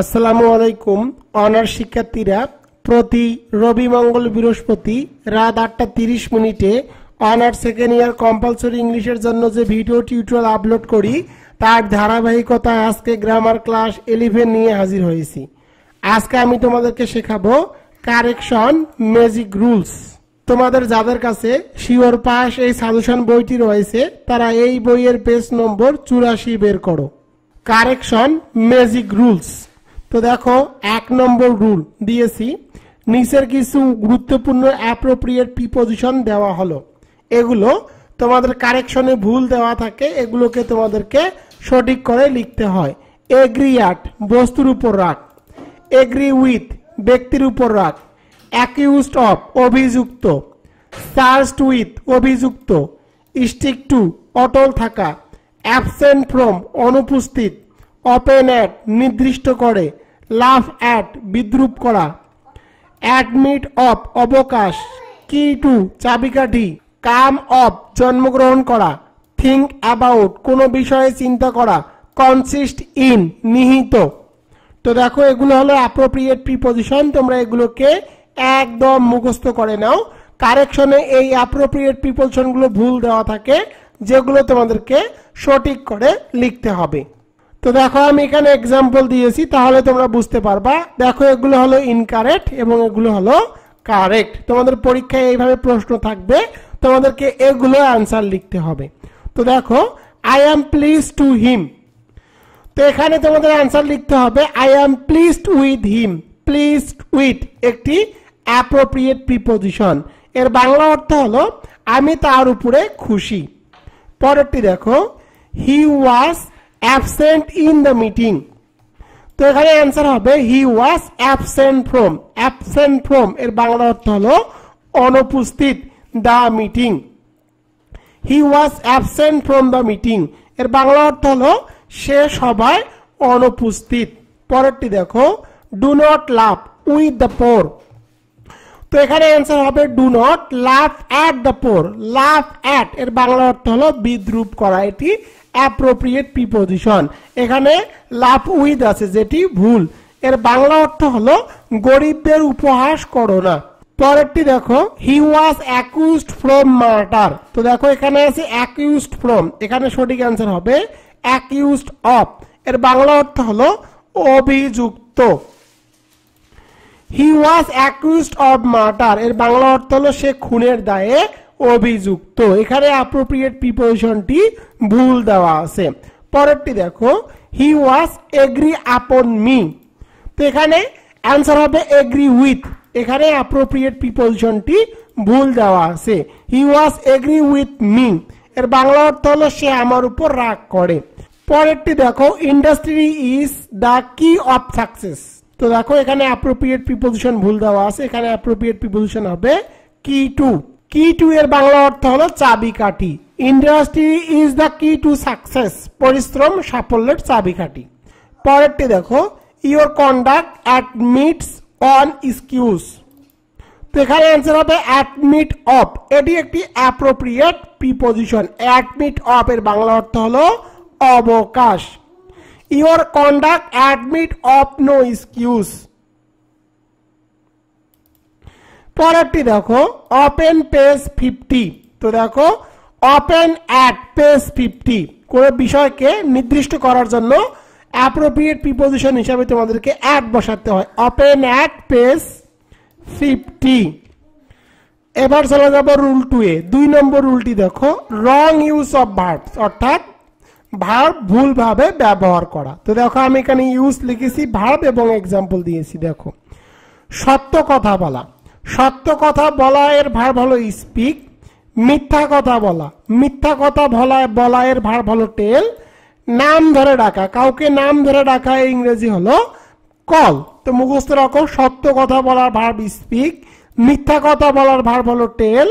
আসসালামু আলাইকুম অনার্স শিক্ষার্থীরা প্রতি রবি মঙ্গল বৃহস্পতি রাত আটটা তিরিশ মিনিটে অনার্স সেকেন্ড ইয়ার কম্পালসরি ইংলিশের জন্য যে ভিডিও টিউটোরিয়াল আপলোড করি তার ধারাবাহিকতায় আজকে গ্রামার ক্লাস ইলেভেন নিয়ে হাজির হয়েছি আজকে আমি তোমাদেরকে শেখাবো কারেকশন ম্যাজিক রুলস তোমাদের যাদের কাছে শিওর পাস এই সাজেশন বইটি রয়েছে তারা এই বইয়ের পেজ নম্বর চুরাশি বের করো কারেকশন ম্যাজিক রুলস তো দেখো এক নম্বর রুল দিয়েছি নিচের কিছু গুরুত্বপূর্ণ অ্যাপ্রোপ্রিয়েট প্রিপোজিশন দেওয়া হলো এগুলো তোমাদের কারেকশনে ভুল দেওয়া থাকে এগুলোকে তোমাদেরকে সঠিক করে লিখতে হয় এগ্রি অ্যাট বস্তুর উপর রাগ এগ্রি উইথ ব্যক্তির উপর রাগ অ্যাকিউজড অফ অভিযুক্ত সার্চড উইথ অভিযুক্ত স্টিক টু অটল থাকা অ্যাবসেন্ট ফ্রম অনুপস্থিত ওপেন অ্যাট নির্দিষ্ট করে লাভ অ্যাট বিদ্রুপ করা অ্যাডমিট অফ অবকাশ কি টু চাবিকাঠি কাম অফ জন্মগ্রহণ করা থিঙ্ক অ্যাবাউট কোনো বিষয়ে চিন্তা করা কনসিস্ট ইন নিহিত তো দেখো এগুলো হলো অ্যাপ্রোপ্রিয়েট প্রিপোজিশন তোমরা এগুলোকে একদম মুখস্থ করে নাও কারেকশনে এই অ্যাপ্রোপ্রিয়েট প্রিপোজিশনগুলো ভুল দেওয়া থাকে যেগুলো তোমাদেরকে সঠিক করে লিখতে হবে তো দেখো আমি এখানে এক্সাম্পল দিয়েছি তাহলে তোমরা বুঝতে পারবা দেখো এগুলো হলো ইনকারেক্ট এবং এগুলো হলো কারেক্ট তোমাদের পরীক্ষায় এইভাবে প্রশ্ন থাকবে তোমাদেরকে এগুলো আনসার লিখতে হবে তো দেখো I am please to him তো এখানে তোমাদের আনসার লিখতে হবে I am please with him pleased with একটি অ্যাপ্রোপ্রিয়েট প্রিপোজিশন এর বাংলা অর্থ হলো আমি তার উপরে খুশি পরেরটি দেখো he was absent in the meeting তো এখানে অ্যান্সার হবে he was absent from absent from এর বাংলা অর্থ হলো অনুপস্থিত the meeting he was absent from the meeting এর বাংলা অর্থ হলো সে সবাই অনুপস্থিত পরেরটি দেখো do not love with the poor তো এখানে অ্যান্সার হবে do not laugh at the poor laugh at এর বাংলা অর্থ হলো বিদ্রুপ করা এটি অ্যাপ্রোপ্রিয়েট প্রিপোজিশন এখানে লাফ উইথ আছে যেটি ভুল এর বাংলা অর্থ হলো গরিবদের উপহাস করো না পরেরটি দেখো he was accused from murder তো দেখো এখানে আছে অ্যাকিউজড ফ্রম এখানে সঠিক অ্যান্সার হবে অ্যাকিউজড অফ এর বাংলা অর্থ হলো অভিযুক্ত he was accused of murder এর বাংলা অর্থ হলো সে খুনের দায়ে অভিযুক্ত এখানে অ্যাপ্রোপ্রিয়েট প্রিপোজিশনটি ভুল দেওয়া আছে পরেরটি দেখো হি ওয়াজ এগ্রি আপন মি তো এখানে অ্যান্সার হবে এগ্রি উইথ এখানে অ্যাপ্রোপ্রিয়েট প্রিপোজিশনটি ভুল দেওয়া আছে he was agree with me এর বাংলা অর্থ হলো সে আমার উপর রাগ করে পরেরটি দেখো industry is the key of success তো দেখো এখানে অ্যাপ্রোপ্রিয়েট প্রিপোজিশন ভুল দেওয়া আছে এখানে অ্যাপ্রোপ্রিয়েট প্রিপোজিশন হবে কি টু কি টু এর বাংলা অর্থ হলো চাবি কাঠি industry is the key to success পরিশ্রম সাফল্যের চাবি কাঠি পরেরটি দেখো your conduct admits on excuse তো এখানে অ্যান্সার হবে অ্যাডমিট অফ এটি একটি অ্যাপ্রোপ্রিয়েট প্রিপোজিশন অ্যাডমিট অফ এর বাংলা অর্থ হলো অবকাশ your conduct admit of no excuse পরেরটি দেখো ওপেন পেজ ফিফটি তো দেখো ওপেন অ্যাট পেজ ফিফটি কোনো বিষয়কে নির্দিষ্ট করার জন্য অ্যাপ্রোপ্রিয়েট প্রিপোজিশন হিসাবে তোমাদেরকে অ্যাট বসাতে হয় ওপেন অ্যাট পেজ ফিফটি এবার চলে যাবো রুল টু এ দুই নম্বর রুলটি দেখো রং ইউজ অফ ভার্বস অর্থাৎ ভার্ব ভুলভাবে ব্যবহার করা তো দেখো আমি এখানে ইউজ লিখেছি ভার্ব এবং এক্সাম্পল দিয়েছি দেখো সত্য কথা বলা সত্য কথা বলা এর ভার্ব হলো স্পিক মিথ্যা কথা বলা মিথ্যা কথা বলা বলা এর ভার্ব হলো টেল নাম ধরে ডাকা কাউকে নাম ধরে ডাকা ইংরেজি হলো কল তো মুখস্থ রাখো সত্য কথা বলার ভার্ব স্পিক মিথ্যা কথা বলার ভার্ব হলো টেল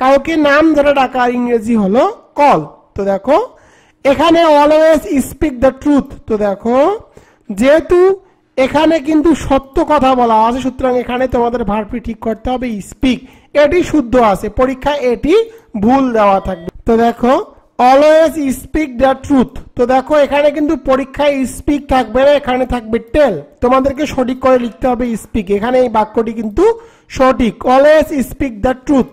কাউকে নাম ধরে ডাকা ইংরেজি হলো কল তো দেখো এখানে অলওয়েজ স্পিক দ্য ট্রুথ তো দেখো যেহেতু এখানে কিন্তু সত্য কথা বলা আছে সুতরাং এখানে তোমাদের ভারপি ঠিক করতে হবে স্পিক এটি শুদ্ধ আছে পরীক্ষায় এটি ভুল দেওয়া থাকবে তো দেখো অলওয়েজ স্পিক দ্য ট্রুথ তো দেখো এখানে কিন্তু পরীক্ষায় স্পিক থাকবে না এখানে থাকবে টেল তোমাদেরকে সঠিক করে লিখতে হবে স্পিক এখানে এই বাক্যটি কিন্তু সঠিক অলওয়েজ স্পিক দ্য ট্রুথ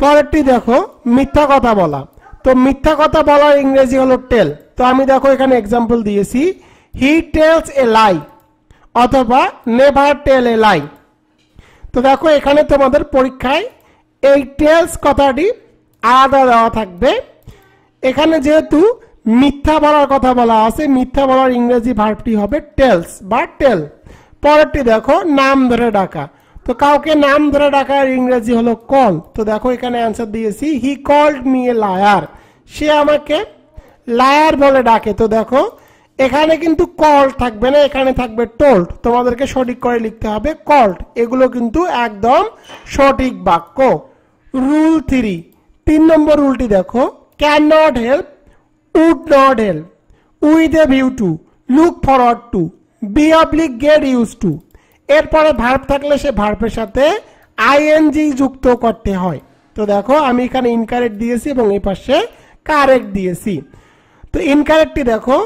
পরেরটি দেখো মিথ্যা কথা বলা তো মিথ্যা কথা বলার ইংরেজি হলো টেল তো আমি দেখো এখানে এক্সাম্পল দিয়েছি হি টেলস এ লাই অথবা নেভার টেল এ লাই তো দেখো এখানে তোমাদের পরীক্ষায় এই টেলস কথাটি আলাদা দেওয়া থাকবে এখানে যেহেতু মিথ্যা বলার কথা বলা আছে মিথ্যা বলার ইংরেজি ভার্বটি হবে টেলস বা টেল পরেরটি দেখো নাম ধরে ডাকা তো কাউকে নাম ধরে ডাকার ইংরেজি হলো কল তো দেখো এখানে অ্যান্সার দিয়েছি he called me a liar সে আমাকে লায়ার বলে ডাকে তো দেখো এখানে কিন্তু কল থাকবে না এখানে থাকবে টোল্ড তোমাদেরকে সঠিক করে লিখতে হবে কল্ড এগুলো কিন্তু একদম সঠিক বাক্য রুল থ্রি তিন নম্বর রুলটি দেখো can not help would not help with a view to look forward to be oblique get use to এরপরে ভার্ব থাকলে সে ভার্বের সাথে আইএনজি যুক্ত করতে হয় তো দেখো আমি এখানে ইনকারেক্ট দিয়েছি এবং এই পাশে কারেক্ট দিয়েছি তো ইনকারেক্টটি দেখো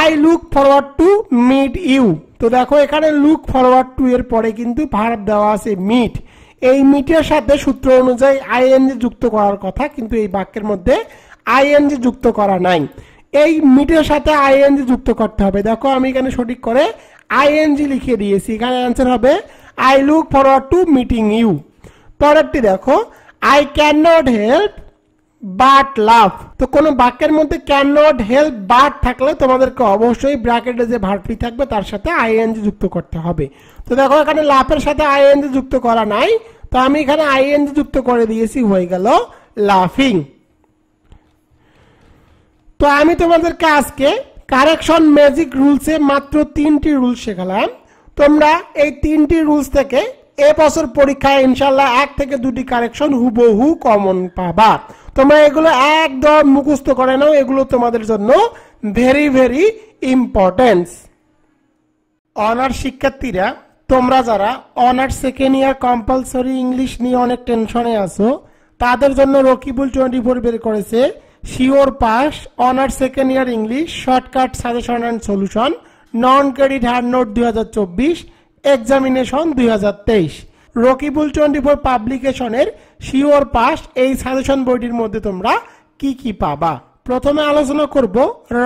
I look forward to meet you তো দেখো এখানে লুক ফরওয়ার্ড টু এর পরে কিন্তু ভার্ব দেওয়া আছে মিট এই মিটের সাথে সূত্র অনুযায়ী আইএনজি যুক্ত করার কথা কিন্তু এই বাক্যের মধ্যে আইএনজি যুক্ত করা নাই এই মিটের সাথে আইএনজি যুক্ত করতে হবে দেখো আমি এখানে সঠিক করে আইএনজি লিখে দিয়েছি এখানে অ্যান্সার হবে I look forward to meeting you পরেরটি দেখো I can not help but love তো কোনো বাক্যের মধ্যে ক্যান নট হেল্প বাট থাকলে তোমাদেরকে অবশ্যই ব্র্যাকেটে যে ভার্বটি থাকবে তার সাথে আইএনজি যুক্ত করতে হবে তো দেখো এখানে লাফের সাথে আইএনজি যুক্ত করা নাই তো আমি এখানে আইএনজি যুক্ত করে দিয়েছি হয়ে গেল লাফিং তো আমি তোমাদেরকে আজকে কারেকশন ম্যাজিক রুলসে মাত্র তিনটি রুল শেখালাম তোমরা এই তিনটি রুলস থেকে এ বছর পরীক্ষায় ইনশাল্লাহ এক থেকে দুটি কারেকশন হুবহু কমন পাবা তোমরা এগুলো একদম মুখস্ত করে নাও এগুলো তোমাদের জন্য ভেরি ভেরি ইম্পর্টেন্স অনার শিক্ষার্থীরা তোমরা যারা honour second year compulsory English নিয়ে অনেক টেনশনে আছো তাদের জন্য রকিবুল টোয়েন্টি ফোর বের করেছে year English shortcut suggestion and solution non credit hand note দুই হাজার চব্বিশ এক্সামিনেশন দুই হাজার তেইশ রকিবুল টোয়েন্টি ফোর পাবলিকেশনের শিওর পাস এই সাজেশন বইটির মধ্যে তোমরা কি কি পাবা প্রথমে আলোচনা করব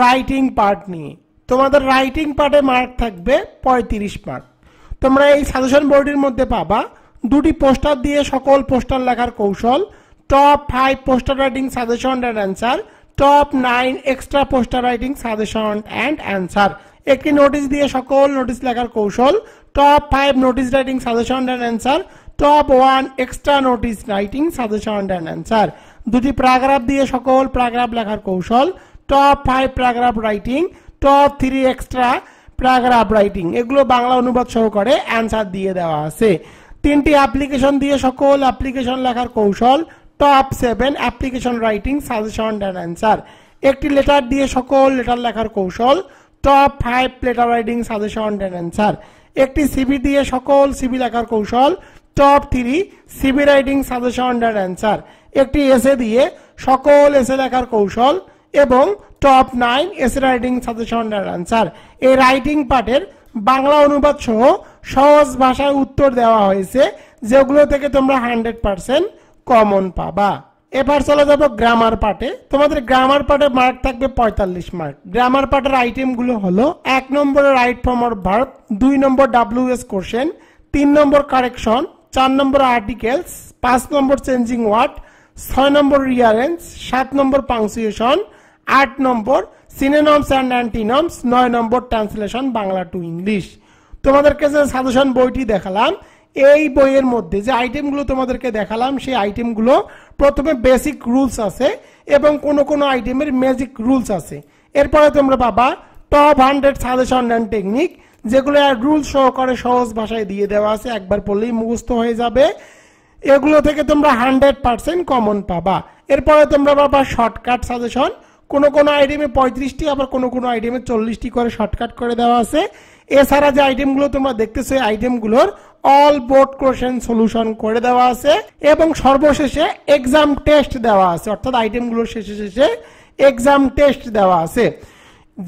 রাইটিং পার্ট নিয়ে তোমাদের রাইটিং পার্টে মার্ক থাকবে পঁয়ত্রিশ মার্ক তোমরা এই সাজেশন বোর্ডের মধ্যে পাবা দুটি পোস্টার দিয়ে সকল পোস্টার লেখার কৌশল top five poster writing suggestion and answer top nine extra poster writing suggestion and answer একটি নোটিশ দিয়ে সকল নোটিশ লেখার কৌশল top five notice writing suggestion and answer top one extra notice writing suggestion and answer দুটি paragraph দিয়ে সকল paragraph লেখার কৌশল top five paragraph writing top three extra paragraph writing এগুলো বাংলা অনুবাদ সহকারে অ্যান্সার দিয়ে দেওয়া আছে তিনটি অ্যাপ্লিকেশন দিয়ে সকল অ্যাপ্লিকেশন লেখার কৌশল top seven application writing suggestion and answer একটি লেটার দিয়ে সকল লেটার লেখার কৌশল top five letter writing suggestion and answer একটি সিবি দিয়ে সকল সিবি লেখার কৌশল top three CV writing suggestion and answer একটি এসে দিয়ে সকল এসে লেখার কৌশল এবং top nine essay writing suggestion and answer এই রাইটিং পার্টের বাংলা অনুবাদ সহ সহজ ভাষায় উত্তর দেওয়া হয়েছে যেগুলো থেকে তোমরা হান্ড্রেড পার্সেন্ট কমন পাবা এবার চলে যাব গ্রামার পার্টে তোমাদের গ্রামার পাটে মার্ক থাকবে পঁয়তাল্লিশ মার্ক গ্রামার পার্টের আইটেমগুলো হলো এক নম্বরে রাইট ফর্ম অর ভার্ব দুই নম্বর ডাব্লিউ এস কোশ্চেন তিন নম্বর কারেকশন চার নম্বর আর্টিকেলস পাঁচ নম্বর চেঞ্জিং ওয়ার্ড ছয় নম্বর রিয়ারেন্স সাত নম্বর পাংসুয়েশন আট নম্বর সিনেনমস অ্যান্ড অ্যান্টিনমস নয় number translation Bangla to English তোমাদেরকে যে সাজেশন বইটি দেখালাম এই বইয়ের মধ্যে যে আইটেমগুলো তোমাদেরকে দেখালাম সেই আইটেমগুলো প্রথমে বেসিক রুলস আছে এবং কোনো কোনো আইটেমের ম্যাজিক রুলস আছে এরপরে তোমরা পাবা top hundred suggestion and technique যেগুলো রুল সহকারে সহজ ভাষায় দিয়ে দেওয়া আছে একবার পড়লেই মুখস্থ হয়ে যাবে এগুলো থেকে তোমরা হান্ড্রেড পারসেন্ট কমন পাবা এরপরে তোমরা পাবা শর্টকাট সাজেশন কোনো কোনো আইটেমে পঁয়ত্রিশটি আবার কোনো কোনো আইটেমে চল্লিশটি করে শর্টকাট করে দেওয়া আছে এছাড়া যে আইটেমগুলো তোমরা দেখতেছো আইটেমগুলোর অল বোর্ড কোশ্চেন সলিউশন করে দেওয়া আছে এবং সর্বশেষে এক্সাম টেস্ট দেওয়া আছে অর্থাৎ আইটেমগুলোর শেষে শেষে এক্সাম টেস্ট দেওয়া আছে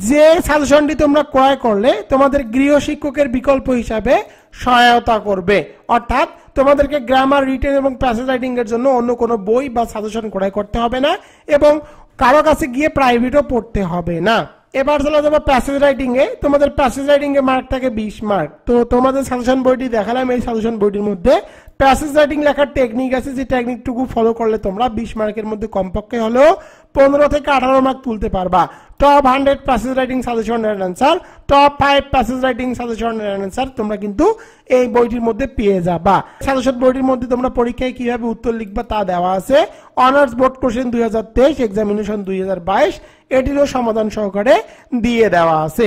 যে সাজেশনটি তোমরা ক্রয় করলে তোমাদের গৃহ শিক্ষকের বিকল্প হিসাবে সহায়তা করবে অর্থাৎ তোমাদেরকে গ্রামার রিটেন এবং প্যাসেজ রাইটিং এর জন্য অন্য কোনো বই বা সাজেশন ক্রয় করতে হবে না এবং কারো কাছে গিয়ে প্রাইভেটও পড়তে হবে না এবার চলে যাবো প্যাসেজ রাইটিং এ তোমাদের প্যাসেজ রাইটিং এ মার্ক থাকে বিশ মার্ক তো তোমাদের সাজেশন বইটি দেখালাম এই সাজেশন বইটির মধ্যে প্যাসেজ রাইটিং লেখার টেকনিক আছে যে টেকনিকটুকু ফলো করলে তোমরা বিশ মার্কের মধ্যে কমপক্ষে হলেও পনেরো থেকে আঠারো মার্ক তুলতে পারবা top hundred passage writing suggestion এর answer top five passage writing suggestion এর অ্যান্সার তোমরা কিন্তু এই বইটির মধ্যে পেয়ে যাবা সাজেশন বইটির মধ্যে তোমরা পরীক্ষায় কিভাবে উত্তর লিখবা তা দেওয়া আছে অনার্স বোর্ড কোশ্চেন দুই হাজার তেইশ এক্সামিনেশন দুই হাজার বাইশ এটিরও সমাধান সহকারে দিয়ে দেওয়া আছে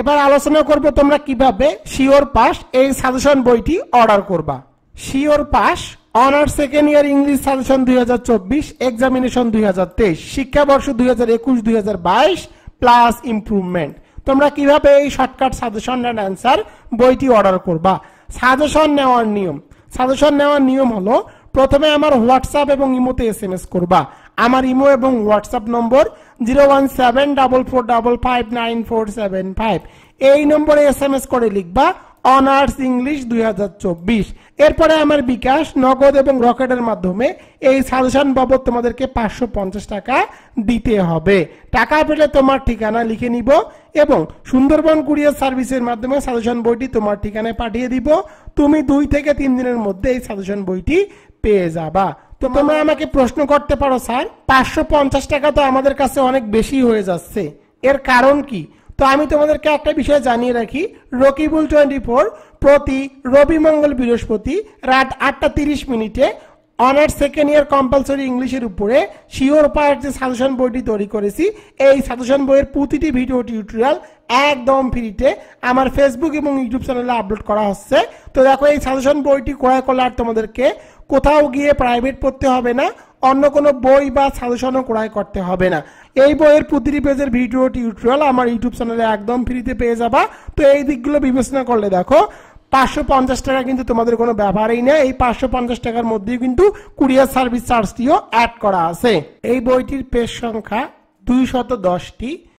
এবার আলোচনা করবো তোমরা কিভাবে শিওর পাস এই সাজেশন বইটি অর্ডার করবা sure pass honours second year English suggestion দুই হাজার চব্বিশ এক্সামিনেশন দুই হাজার তেইশ শিক্ষাবর্ষ দুই হাজার একুশ দুই হাজার বাইশ প্লাস ইম্প্রুভমেন্ট তোমরা কিভাবে এই শর্টকাট সাজেশন অ্যান্ড অ্যান্সার বইটি অর্ডার করবা সাজেশন নেওয়ার নিয়ম সাজেশন নেওয়ার নিয়ম হলো প্রথমে আমার হোয়াটসঅ্যাপ এবং ইমোতে এস এম এস করবা আমার ইমো এবং WhatsApp number zero one seven double four double five nine four seven five এই নম্বরে এস এম এস করে লিখবা অনার্স ইংলিশ দুই এরপরে আমার বিকাশ নগদ এবং রকেটের মাধ্যমে এই সাজেশন বাবদ তোমাদেরকে পাঁচশো টাকা দিতে হবে টাকা পেলে তোমার ঠিকানা লিখে নিব এবং সুন্দরবন কুরিয়ার সার্ভিসের মাধ্যমে সাজেশন বইটি তোমার ঠিকানায় পাঠিয়ে দিব তুমি দুই থেকে তিন দিনের মধ্যে এই সাজেশন বইটি পেয়ে যাবা তো তোমরা আমাকে প্রশ্ন করতে পারো স্যার পাঁচশো টাকা তো আমাদের কাছে অনেক বেশি হয়ে যাচ্ছে এর কারণ কি তো আমি তোমাদেরকে একটা বিষয় জানিয়ে রাখি রকিবুল টোয়েন্টি ফোর প্রতি রবি মঙ্গল বৃহস্পতি রাত আটটা তিরিশ মিনিটে অনার্স সেকেন্ড ইয়ার কম্পালসরি ইংলিশের উপরে শিওর পার্ট যে সাজেশন বইটি তৈরি করেছি এই সাজেশন বইয়ের প্রতিটি ভিডিও টিউটোরিয়াল একদম ফ্রিতে আমার ফেসবুক এবং ইউটিউব চ্যানেলে আপলোড করা হচ্ছে তো দেখো এই সাজেশন বইটি ক্রয় করলে আর তোমাদেরকে কোথাও গিয়ে প্রাইভেট পড়তে হবে না অন্য কোনো বই বা সাজেশনও ক্রয় করতে হবে না এই বইয়ের প্রতিটি পেজের ভিডিও টিউটোরিয়াল আমার ইউটিউব চ্যানেলে একদম ফ্রিতে পেয়ে যাবা তো এই দিকগুলো বিবেচনা করলে দেখো পাঁচশো পঞ্চাশ টাকা কিন্তু তোমাদের কোনো ব্যবহারই নেই এই পাঁচশো পঞ্চাশ টাকার মধ্যেই কিন্তু কুরিয়ার সার্ভিস চার্জটিও অ্যাড করা আছে এই বইটির পেজ সংখ্যা দুইশত দশটি